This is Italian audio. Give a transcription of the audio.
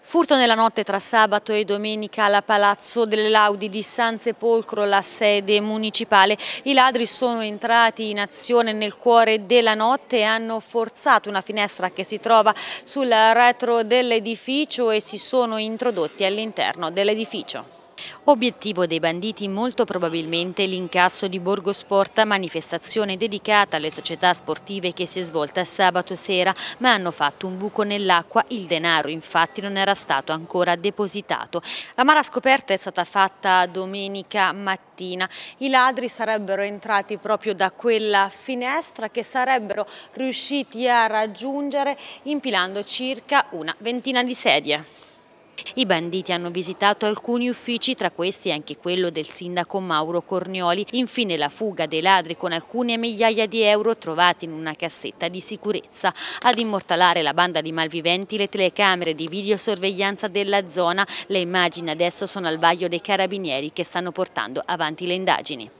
Furto nella notte tra sabato e domenica alla Palazzo delle Laudi di San Sepolcro, la sede municipale. I ladri sono entrati in azione nel cuore della notte e hanno forzato una finestra che si trova sul retro dell'edificio e si sono introdotti all'interno dell'edificio. Obiettivo dei banditi molto probabilmente l'incasso di Borgo Sport, manifestazione dedicata alle società sportive che si è svolta sabato sera, ma hanno fatto un buco nell'acqua, il denaro infatti non era stato ancora depositato. La mala scoperta è stata fatta domenica mattina. I ladri sarebbero entrati proprio da quella finestra che sarebbero riusciti a raggiungere impilando circa una ventina di sedie. I banditi hanno visitato alcuni uffici, tra questi anche quello del sindaco Mauro Cornioli, infine la fuga dei ladri con alcune migliaia di euro trovati in una cassetta di sicurezza. Ad immortalare la banda di malviventi le telecamere di videosorveglianza della zona, le immagini adesso sono al vaglio dei carabinieri che stanno portando avanti le indagini.